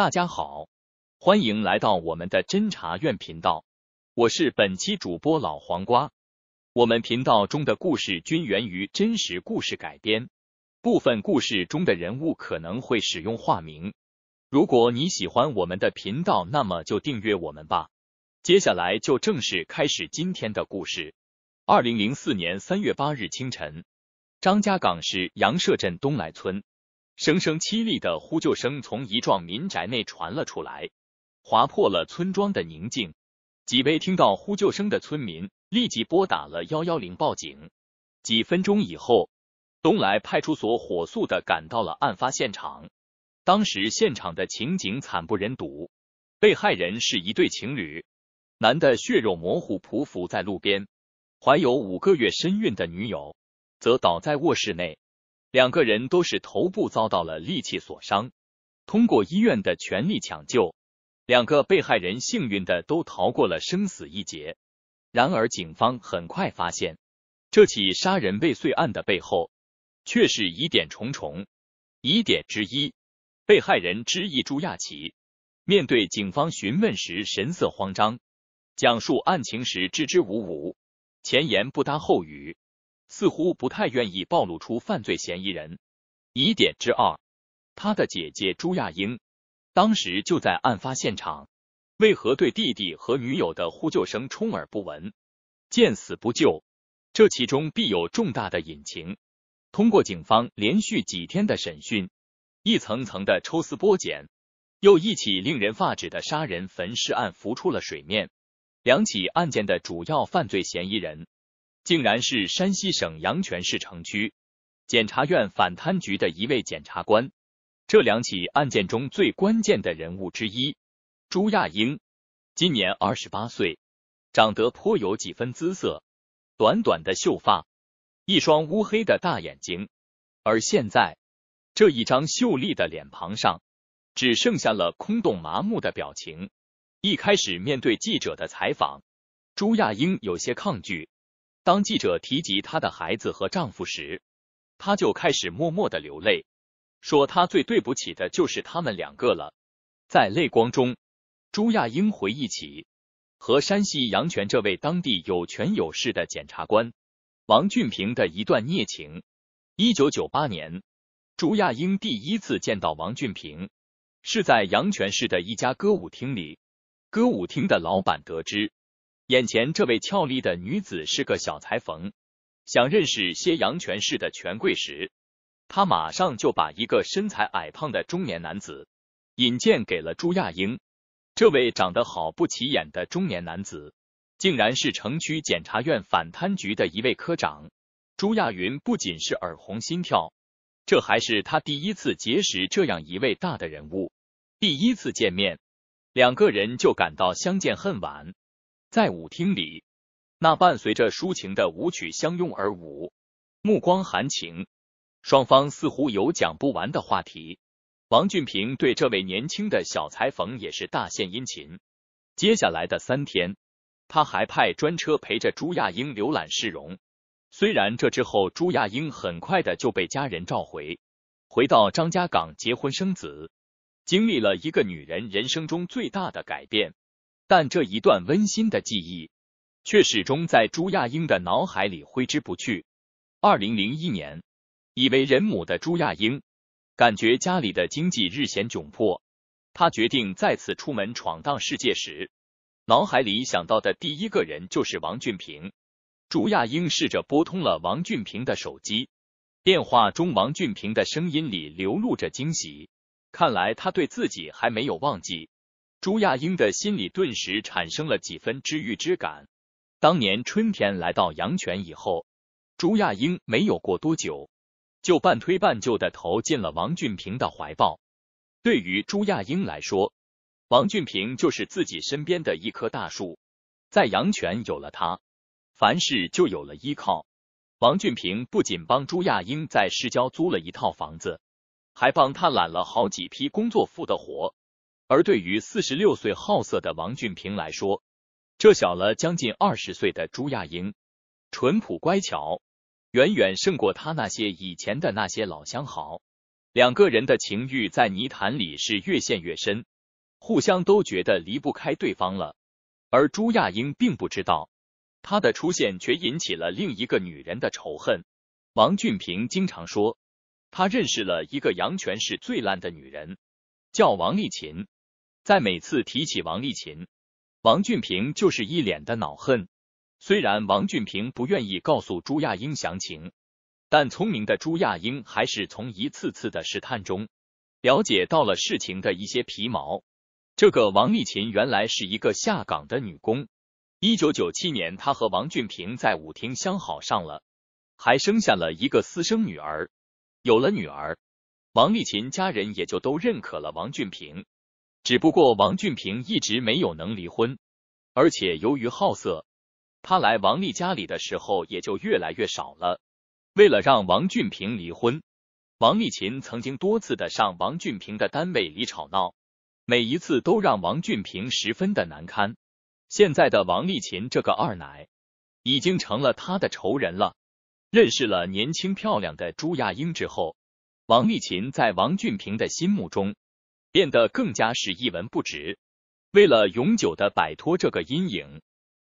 大家好，欢迎来到我们的侦查院频道，我是本期主播老黄瓜。我们频道中的故事均源于真实故事改编，部分故事中的人物可能会使用化名。如果你喜欢我们的频道，那么就订阅我们吧。接下来就正式开始今天的故事。二零零四年三月八日清晨，张家港市杨舍镇东来村。声声凄厉的呼救声从一幢民宅内传了出来，划破了村庄的宁静。几位听到呼救声的村民立即拨打了幺幺零报警。几分钟以后，东来派出所火速的赶到了案发现场。当时现场的情景惨不忍睹，被害人是一对情侣，男的血肉模糊，匍匐在路边，怀有五个月身孕的女友则倒在卧室内。两个人都是头部遭到了利器所伤，通过医院的全力抢救，两个被害人幸运的都逃过了生死一劫。然而，警方很快发现，这起杀人未遂案的背后却是疑点重重。疑点之一，被害人之一朱亚琪，面对警方询问时神色慌张，讲述案情时支支吾吾，前言不搭后语。似乎不太愿意暴露出犯罪嫌疑人。疑点之二，他的姐姐朱亚英当时就在案发现场，为何对弟弟和女友的呼救声充耳不闻，见死不救？这其中必有重大的隐情。通过警方连续几天的审讯，一层层的抽丝剥茧，又一起令人发指的杀人焚尸案浮出了水面。两起案件的主要犯罪嫌疑人。竟然是山西省阳泉市城区检察院反贪局的一位检察官，这两起案件中最关键的人物之一朱亚英，今年二十八岁，长得颇有几分姿色，短短的秀发，一双乌黑的大眼睛，而现在这一张秀丽的脸庞上，只剩下了空洞麻木的表情。一开始面对记者的采访，朱亚英有些抗拒。当记者提及她的孩子和丈夫时，她就开始默默的流泪，说她最对不起的就是他们两个了。在泪光中，朱亚英回忆起和山西阳泉这位当地有权有势的检察官王俊平的一段孽情。一九九八年，朱亚英第一次见到王俊平，是在阳泉市的一家歌舞厅里。歌舞厅的老板得知。眼前这位俏丽的女子是个小裁缝。想认识些阳泉市的权贵时，他马上就把一个身材矮胖的中年男子引荐给了朱亚英。这位长得好不起眼的中年男子，竟然是城区检察院反贪局的一位科长。朱亚云不仅是耳红心跳，这还是他第一次结识这样一位大的人物。第一次见面，两个人就感到相见恨晚。在舞厅里，那伴随着抒情的舞曲相拥而舞，目光含情，双方似乎有讲不完的话题。王俊平对这位年轻的小裁缝也是大献殷勤。接下来的三天，他还派专车陪着朱亚英浏览市容。虽然这之后，朱亚英很快的就被家人召回，回到张家港结婚生子，经历了一个女人人生中最大的改变。但这一段温馨的记忆，却始终在朱亚英的脑海里挥之不去。二零零一年，已为人母的朱亚英，感觉家里的经济日显窘迫，她决定再次出门闯荡世界时，脑海里想到的第一个人就是王俊平。朱亚英试着拨通了王俊平的手机，电话中王俊平的声音里流露着惊喜，看来他对自己还没有忘记。朱亚英的心里顿时产生了几分治愈之感。当年春天来到阳泉以后，朱亚英没有过多久，就半推半就的投进了王俊平的怀抱。对于朱亚英来说，王俊平就是自己身边的一棵大树，在阳泉有了他，凡事就有了依靠。王俊平不仅帮朱亚英在市郊租了一套房子，还帮他揽了好几批工作服的活。而对于四十六岁好色的王俊平来说，这小了将近二十岁的朱亚英，淳朴乖巧，远远胜过他那些以前的那些老相好。两个人的情欲在泥潭里是越陷越深，互相都觉得离不开对方了。而朱亚英并不知道，她的出现却引起了另一个女人的仇恨。王俊平经常说，他认识了一个阳泉市最烂的女人，叫王丽琴。在每次提起王丽琴，王俊平就是一脸的恼恨。虽然王俊平不愿意告诉朱亚英详情，但聪明的朱亚英还是从一次次的试探中，了解到了事情的一些皮毛。这个王丽琴原来是一个下岗的女工。一九九七年，她和王俊平在舞厅相好上了，还生下了一个私生女儿。有了女儿，王丽琴家人也就都认可了王俊平。只不过王俊平一直没有能离婚，而且由于好色，他来王丽家里的时候也就越来越少了。为了让王俊平离婚，王丽琴曾经多次的上王俊平的单位里吵闹，每一次都让王俊平十分的难堪。现在的王丽琴这个二奶已经成了他的仇人了。认识了年轻漂亮的朱亚英之后，王丽琴在王俊平的心目中。变得更加是一文不值。为了永久的摆脱这个阴影，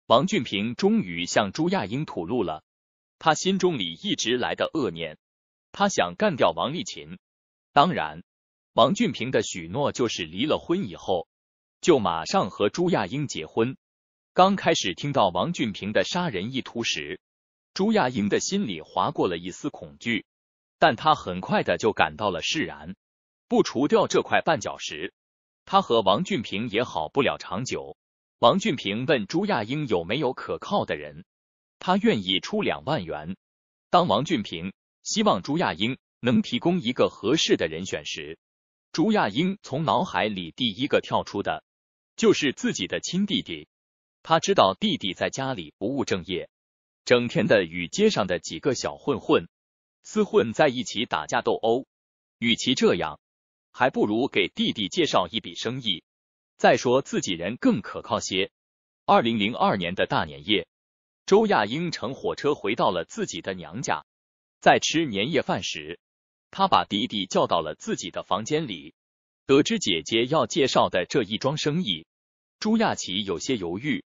王俊平终于向朱亚英吐露了他心中里一直来的恶念。他想干掉王丽琴。当然，王俊平的许诺就是离了婚以后就马上和朱亚英结婚。刚开始听到王俊平的杀人意图时，朱亚英的心里划过了一丝恐惧，但她很快的就感到了释然。不除掉这块绊脚石，他和王俊平也好不了长久。王俊平问朱亚英有没有可靠的人，他愿意出两万元。当王俊平希望朱亚英能提供一个合适的人选时，朱亚英从脑海里第一个跳出的就是自己的亲弟弟。他知道弟弟在家里不务正业，整天的与街上的几个小混混厮混在一起打架斗殴，与其这样。还不如给弟弟介绍一笔生意。再说自己人更可靠些。二零零二年的大年夜，周亚英乘火车回到了自己的娘家。在吃年夜饭时，他把弟弟叫到了自己的房间里。得知姐姐要介绍的这一桩生意，朱亚琪有些犹豫。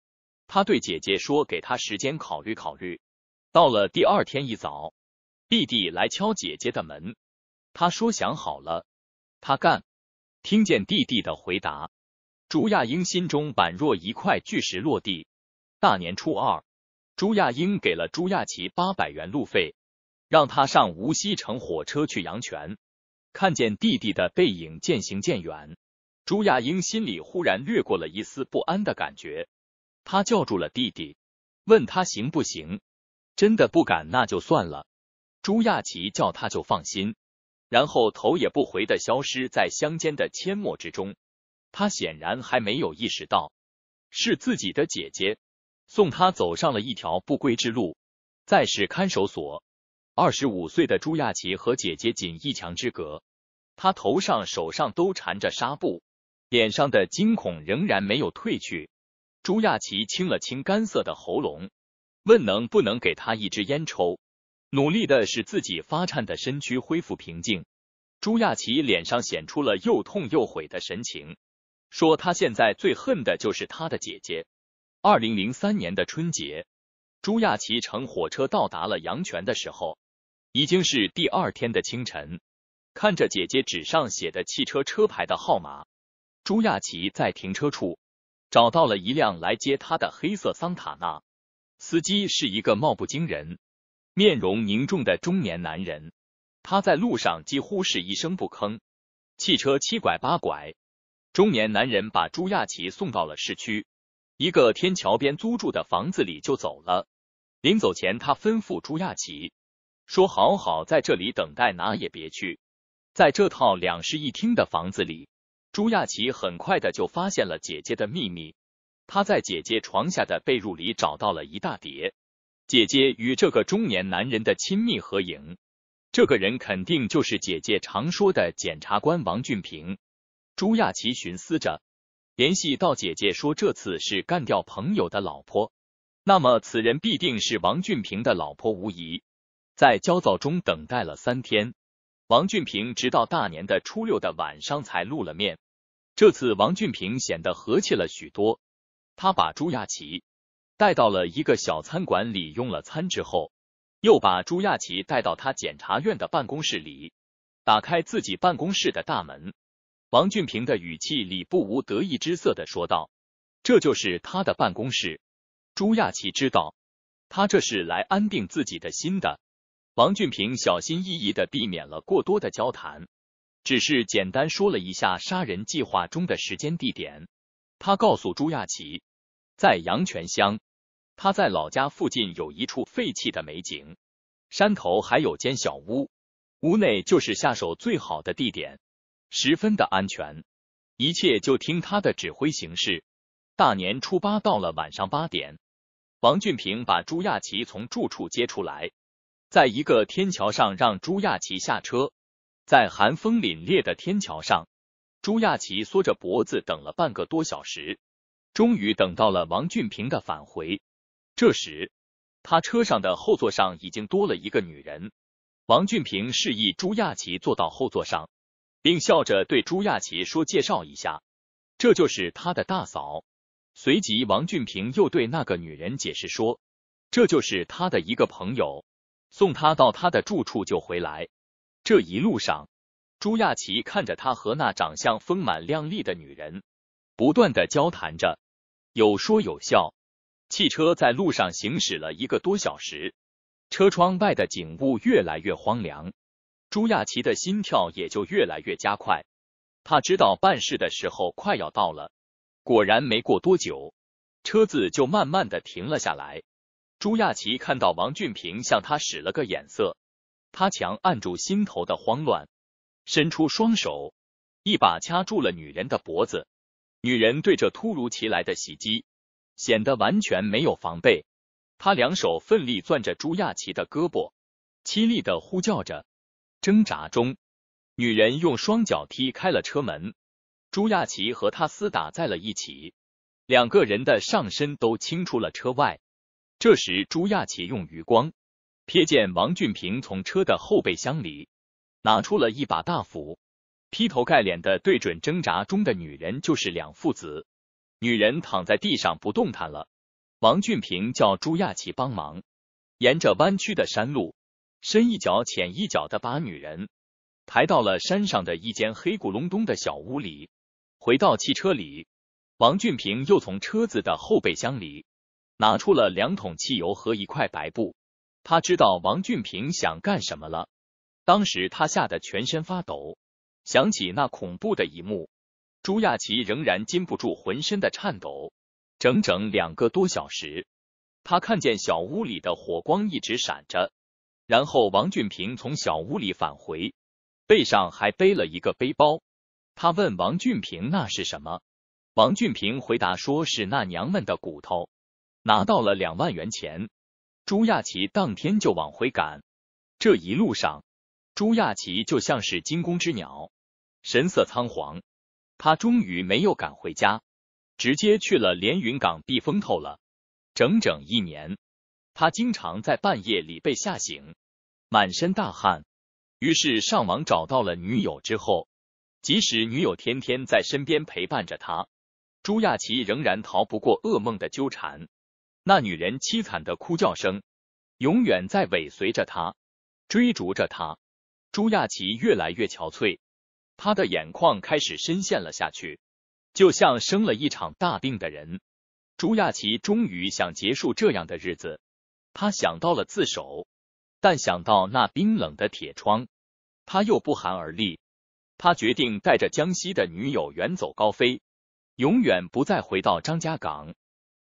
他对姐姐说：“给他时间考虑考虑。”到了第二天一早，弟弟来敲姐姐的门，他说：“想好了。”他干，听见弟弟的回答，朱亚英心中宛若一块巨石落地。大年初二，朱亚英给了朱亚琪八百元路费，让他上无锡乘火车去阳泉。看见弟弟的背影渐行渐远，朱亚英心里忽然掠过了一丝不安的感觉。他叫住了弟弟，问他行不行？真的不敢，那就算了。朱亚琪叫他就放心。然后头也不回的消失在乡间的阡陌之中。他显然还没有意识到，是自己的姐姐送他走上了一条不归之路。在是看守所，二十五岁的朱亚奇和姐姐仅一墙之隔，他头上、手上都缠着纱布，脸上的惊恐仍然没有褪去。朱亚奇清了清干涩的喉咙，问：“能不能给他一支烟抽？”努力的使自己发颤的身躯恢复平静，朱亚奇脸上显出了又痛又悔的神情，说他现在最恨的就是他的姐姐。二零零三年的春节，朱亚奇乘火车到达了阳泉的时候，已经是第二天的清晨。看着姐姐纸上写的汽车车牌的号码，朱亚奇在停车处找到了一辆来接他的黑色桑塔纳，司机是一个貌不惊人。面容凝重的中年男人，他在路上几乎是一声不吭。汽车七拐八拐，中年男人把朱亚琪送到了市区一个天桥边租住的房子里就走了。临走前，他吩咐朱亚琪说：“好好在这里等待，哪也别去。”在这套两室一厅的房子里，朱亚琪很快的就发现了姐姐的秘密。他在姐姐床下的被褥里找到了一大叠。姐姐与这个中年男人的亲密合影，这个人肯定就是姐姐常说的检察官王俊平。朱亚琪寻思着，联系到姐姐说这次是干掉朋友的老婆，那么此人必定是王俊平的老婆无疑。在焦躁中等待了三天，王俊平直到大年的初六的晚上才露了面。这次王俊平显得和气了许多，他把朱亚琪、带到了一个小餐馆里用了餐之后，又把朱亚琪带到他检察院的办公室里，打开自己办公室的大门，王俊平的语气里不无得意之色的说道：“这就是他的办公室。”朱亚琪知道，他这是来安定自己的心的。王俊平小心翼翼的避免了过多的交谈，只是简单说了一下杀人计划中的时间地点。他告诉朱亚琪，在阳泉乡。他在老家附近有一处废弃的美景，山头还有间小屋，屋内就是下手最好的地点，十分的安全，一切就听他的指挥行事。大年初八到了晚上八点，王俊平把朱亚琦从住处接出来，在一个天桥上让朱亚琪下车，在寒风凛冽的天桥上，朱亚琪缩着脖子等了半个多小时，终于等到了王俊平的返回。这时，他车上的后座上已经多了一个女人。王俊平示意朱亚琪坐到后座上，并笑着对朱亚琪说：“介绍一下，这就是他的大嫂。”随即，王俊平又对那个女人解释说：“这就是他的一个朋友，送他到他的住处就回来。”这一路上，朱亚琪看着他和那长相丰满靓丽的女人，不断的交谈着，有说有笑。汽车在路上行驶了一个多小时，车窗外的景物越来越荒凉，朱亚琪的心跳也就越来越加快。他知道办事的时候快要到了，果然没过多久，车子就慢慢的停了下来。朱亚琪看到王俊平向他使了个眼色，他强按住心头的慌乱，伸出双手，一把掐住了女人的脖子。女人对着突如其来的袭击。显得完全没有防备，他两手奋力攥着朱亚琪的胳膊，凄厉的呼叫着。挣扎中，女人用双脚踢开了车门，朱亚琪和他厮打在了一起，两个人的上身都倾出了车外。这时，朱亚琪用余光瞥见王俊平从车的后备箱里拿出了一把大斧，劈头盖脸的对准挣扎中的女人就是两父子。女人躺在地上不动弹了。王俊平叫朱亚琪帮忙，沿着弯曲的山路，深一脚浅一脚的把女人抬到了山上的一间黑咕隆咚的小屋里。回到汽车里，王俊平又从车子的后备箱里拿出了两桶汽油和一块白布。他知道王俊平想干什么了。当时他吓得全身发抖，想起那恐怖的一幕。朱亚琪仍然禁不住浑身的颤抖，整整两个多小时，他看见小屋里的火光一直闪着。然后王俊平从小屋里返回，背上还背了一个背包。他问王俊平那是什么？王俊平回答说是那娘们的骨头，拿到了两万元钱。朱亚琪当天就往回赶，这一路上，朱亚琪就像是惊弓之鸟，神色仓皇。他终于没有赶回家，直接去了连云港避风头了。整整一年，他经常在半夜里被吓醒，满身大汗。于是上网找到了女友之后，即使女友天天在身边陪伴着他，朱亚奇仍然逃不过噩梦的纠缠。那女人凄惨的哭叫声，永远在尾随着他，追逐着他。朱亚琪越来越憔悴。他的眼眶开始深陷了下去，就像生了一场大病的人。朱亚奇终于想结束这样的日子，他想到了自首，但想到那冰冷的铁窗，他又不寒而栗。他决定带着江西的女友远走高飞，永远不再回到张家港。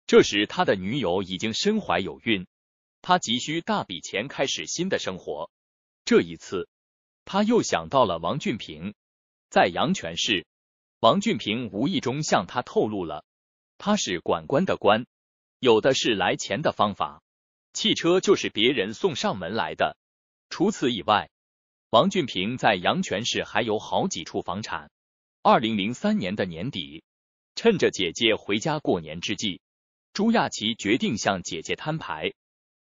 这时，他的女友已经身怀有孕，他急需大笔钱开始新的生活。这一次，他又想到了王俊平。在阳泉市，王俊平无意中向他透露了，他是管官的官，有的是来钱的方法，汽车就是别人送上门来的。除此以外，王俊平在阳泉市还有好几处房产。二零零三年的年底，趁着姐姐回家过年之际，朱亚奇决定向姐姐摊牌。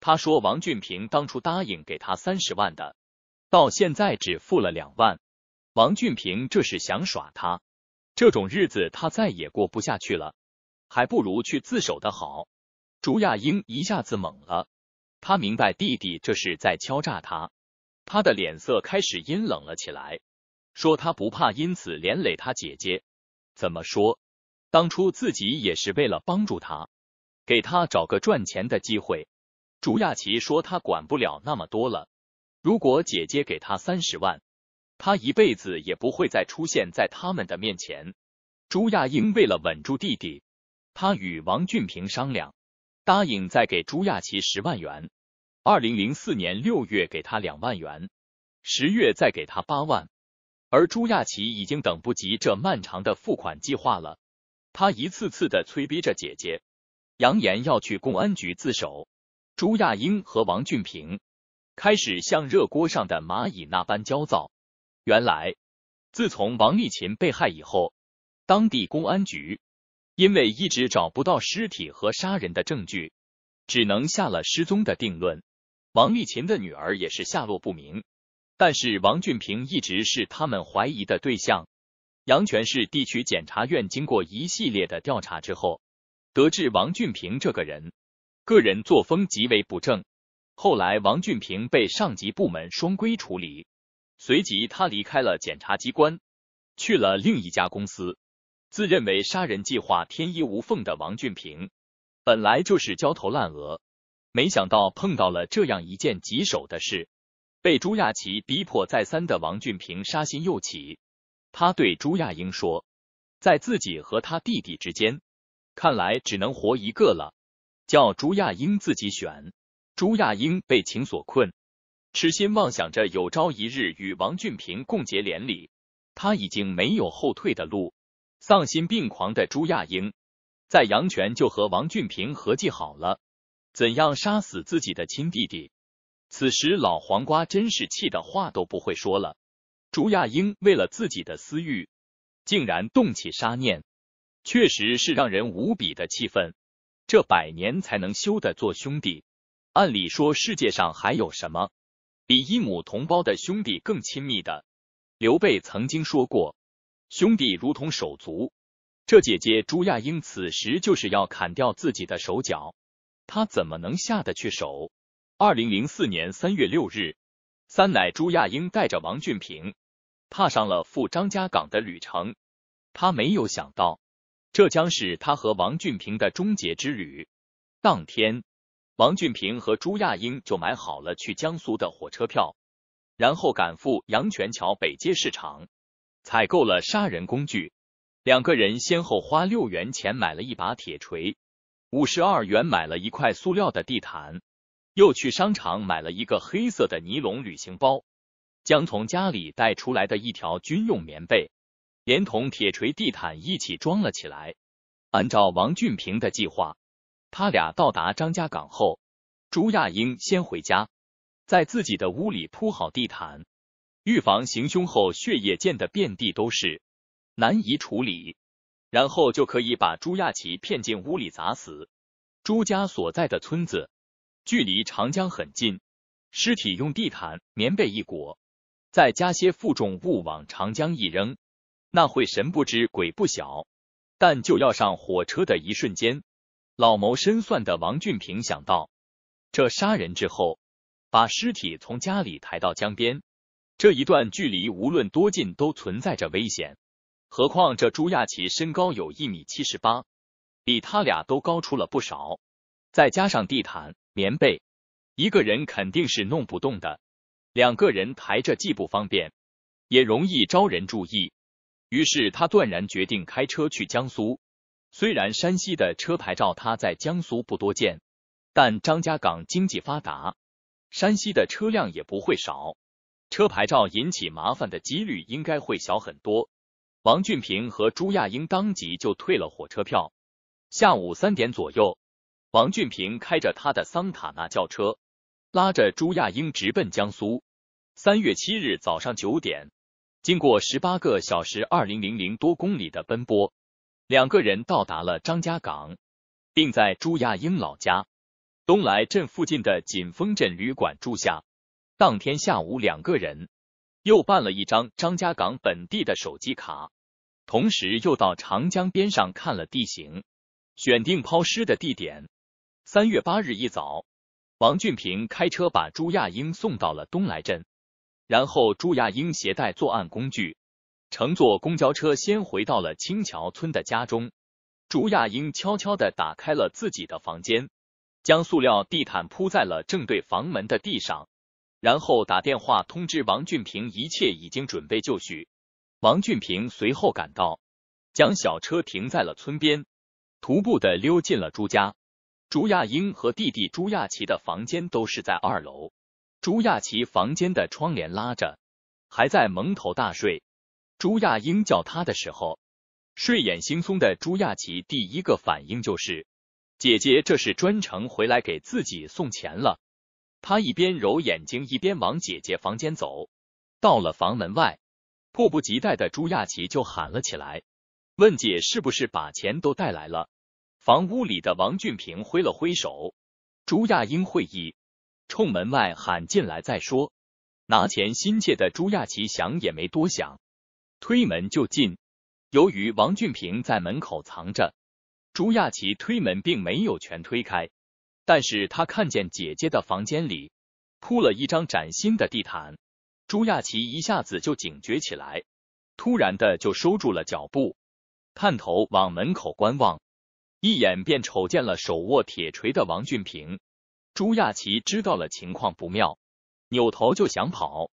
他说，王俊平当初答应给他三十万的，到现在只付了两万。王俊平这是想耍他，这种日子他再也过不下去了，还不如去自首的好。朱亚英一下子懵了，他明白弟弟这是在敲诈他，他的脸色开始阴冷了起来，说他不怕因此连累他姐姐。怎么说，当初自己也是为了帮助他，给他找个赚钱的机会。朱亚琪说他管不了那么多了，如果姐姐给他三十万。他一辈子也不会再出现在他们的面前。朱亚英为了稳住弟弟，他与王俊平商量，答应再给朱亚琪十万元，二零零四年六月给他两万元，十月再给他八万。而朱亚琪已经等不及这漫长的付款计划了，他一次次的催逼着姐姐，扬言要去公安局自首。朱亚英和王俊平开始像热锅上的蚂蚁那般焦躁。原来，自从王丽琴被害以后，当地公安局因为一直找不到尸体和杀人的证据，只能下了失踪的定论。王丽琴的女儿也是下落不明，但是王俊平一直是他们怀疑的对象。阳泉市地区检察院经过一系列的调查之后，得知王俊平这个人个人作风极为不正。后来，王俊平被上级部门双规处理。随即，他离开了检察机关，去了另一家公司。自认为杀人计划天衣无缝的王俊平，本来就是焦头烂额，没想到碰到了这样一件棘手的事。被朱亚琪逼迫再三的王俊平杀心又起，他对朱亚英说：“在自己和他弟弟之间，看来只能活一个了，叫朱亚英自己选。”朱亚英被情所困。痴心妄想着有朝一日与王俊平共结连理，他已经没有后退的路。丧心病狂的朱亚英，在阳泉就和王俊平合计好了，怎样杀死自己的亲弟弟。此时老黄瓜真是气的话都不会说了。朱亚英为了自己的私欲，竟然动起杀念，确实是让人无比的气愤。这百年才能修的做兄弟，按理说世界上还有什么？比一母同胞的兄弟更亲密的，刘备曾经说过：“兄弟如同手足。”这姐姐朱亚英此时就是要砍掉自己的手脚，她怎么能下得去手？二零零四年三月六日，三奶朱亚英带着王俊平踏上了赴张家港的旅程。他没有想到，这将是他和王俊平的终结之旅。当天。王俊平和朱亚英就买好了去江苏的火车票，然后赶赴阳泉桥北街市场，采购了杀人工具。两个人先后花六元钱买了一把铁锤，五十二元买了一块塑料的地毯，又去商场买了一个黑色的尼龙旅行包，将从家里带出来的一条军用棉被，连同铁锤、地毯一起装了起来。按照王俊平的计划。他俩到达张家港后，朱亚英先回家，在自己的屋里铺好地毯，预防行凶后血液溅得遍地都是，难以处理。然后就可以把朱亚琪骗进屋里砸死。朱家所在的村子距离长江很近，尸体用地毯、棉被一裹，再加些负重物往长江一扔，那会神不知鬼不晓。但就要上火车的一瞬间。老谋深算的王俊平想到，这杀人之后把尸体从家里抬到江边，这一段距离无论多近都存在着危险。何况这朱亚奇身高有一米七十八，比他俩都高出了不少，再加上地毯、棉被，一个人肯定是弄不动的。两个人抬着既不方便，也容易招人注意。于是他断然决定开车去江苏。虽然山西的车牌照他在江苏不多见，但张家港经济发达，山西的车辆也不会少，车牌照引起麻烦的几率应该会小很多。王俊平和朱亚英当即就退了火车票。下午三点左右，王俊平开着他的桑塔纳轿车，拉着朱亚英直奔江苏。三月七日早上九点，经过十八个小时二零零零多公里的奔波。两个人到达了张家港，并在朱亚英老家东来镇附近的锦丰镇旅馆住下。当天下午，两个人又办了一张张家港本地的手机卡，同时又到长江边上看了地形，选定抛尸的地点。三月八日一早，王俊平开车把朱亚英送到了东来镇，然后朱亚英携带作案工具。乘坐公交车，先回到了青桥村的家中。朱亚英悄悄的打开了自己的房间，将塑料地毯铺在了正对房门的地上，然后打电话通知王俊平，一切已经准备就绪。王俊平随后赶到，将小车停在了村边，徒步的溜进了朱家。朱亚英和弟弟朱亚奇的房间都是在二楼，朱亚奇房间的窗帘拉着，还在蒙头大睡。朱亚英叫他的时候，睡眼惺忪的朱亚琪第一个反应就是：“姐姐，这是专程回来给自己送钱了。”他一边揉眼睛，一边往姐姐房间走。到了房门外，迫不及待的朱亚琪就喊了起来：“问姐，是不是把钱都带来了？”房屋里的王俊平挥了挥手，朱亚英会意，冲门外喊：“进来再说。”拿钱心切的朱亚琪想也没多想。推门就进，由于王俊平在门口藏着，朱亚琪推门并没有全推开，但是他看见姐姐的房间里铺了一张崭新的地毯，朱亚琪一下子就警觉起来，突然的就收住了脚步，探头往门口观望，一眼便瞅见了手握铁锤的王俊平，朱亚琪知道了情况不妙，扭头就想跑，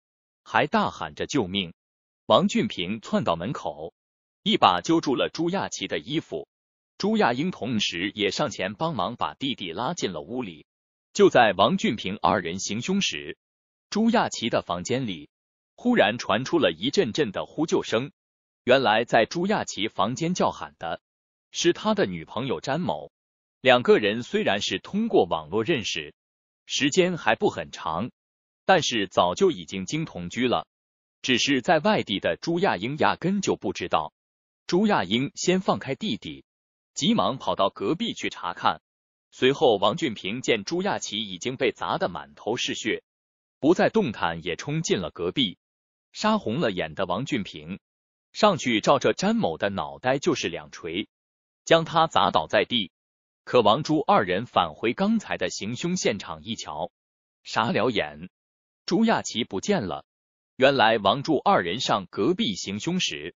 还大喊着救命。王俊平窜到门口，一把揪住了朱亚琪的衣服。朱亚英同时也上前帮忙，把弟弟拉进了屋里。就在王俊平二人行凶时，朱亚琪的房间里忽然传出了一阵阵的呼救声。原来，在朱亚琪房间叫喊的是他的女朋友詹某。两个人虽然是通过网络认识，时间还不很长，但是早就已经经同居了。只是在外地的朱亚英压根就不知道。朱亚英先放开弟弟，急忙跑到隔壁去查看。随后王俊平见朱亚琪已经被砸得满头是血，不再动弹，也冲进了隔壁。杀红了眼的王俊平上去照着詹某的脑袋就是两锤，将他砸倒在地。可王朱二人返回刚才的行凶现场一瞧，傻了眼，朱亚琪不见了。原来王柱二人上隔壁行凶时，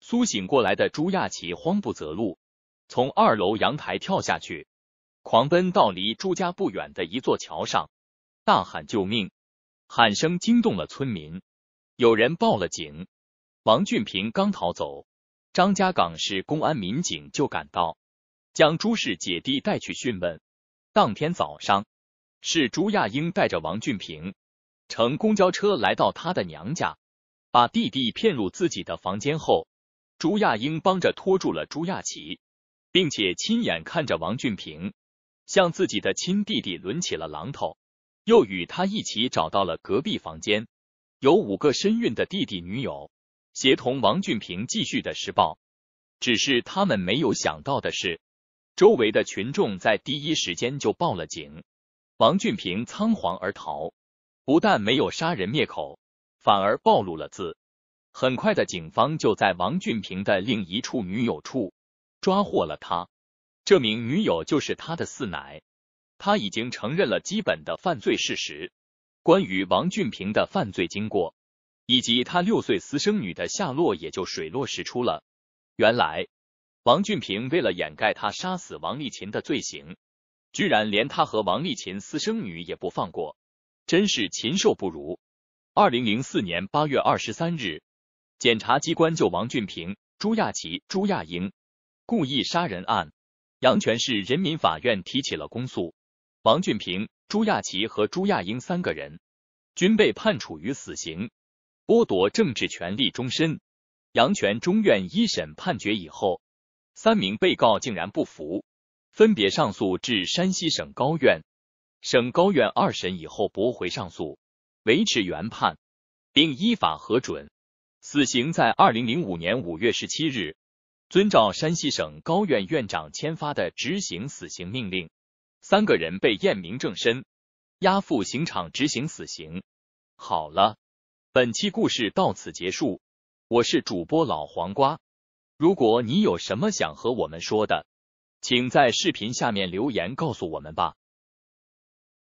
苏醒过来的朱亚奇慌不择路，从二楼阳台跳下去，狂奔到离朱家不远的一座桥上，大喊救命。喊声惊动了村民，有人报了警。王俊平刚逃走，张家港市公安民警就赶到，将朱氏姐弟带去讯问。当天早上，是朱亚英带着王俊平。乘公交车来到他的娘家，把弟弟骗入自己的房间后，朱亚英帮着拖住了朱亚琪，并且亲眼看着王俊平向自己的亲弟弟抡起了榔头，又与他一起找到了隔壁房间有五个身孕的弟弟女友，协同王俊平继续的施暴。只是他们没有想到的是，周围的群众在第一时间就报了警，王俊平仓皇而逃。不但没有杀人灭口，反而暴露了字。很快的，警方就在王俊平的另一处女友处抓获了他。这名女友就是他的四奶，他已经承认了基本的犯罪事实。关于王俊平的犯罪经过以及他六岁私生女的下落，也就水落石出了。原来，王俊平为了掩盖他杀死王丽琴的罪行，居然连他和王丽琴私生女也不放过。真是禽兽不如。二零零四年八月二十三日，检察机关就王俊平、朱亚奇、朱亚英故意杀人案，阳泉市人民法院提起了公诉。王俊平、朱亚奇和朱亚英三个人均被判处于死刑，剥夺政治权利终身。阳泉中院一审判决以后，三名被告竟然不服，分别上诉至山西省高院。省高院二审以后驳回上诉，维持原判，并依法核准死刑。在二零零五年五月十七日，遵照山西省高院院长签发的执行死刑命令，三个人被验明正身，押赴刑场执行死刑。好了，本期故事到此结束。我是主播老黄瓜，如果你有什么想和我们说的，请在视频下面留言告诉我们吧。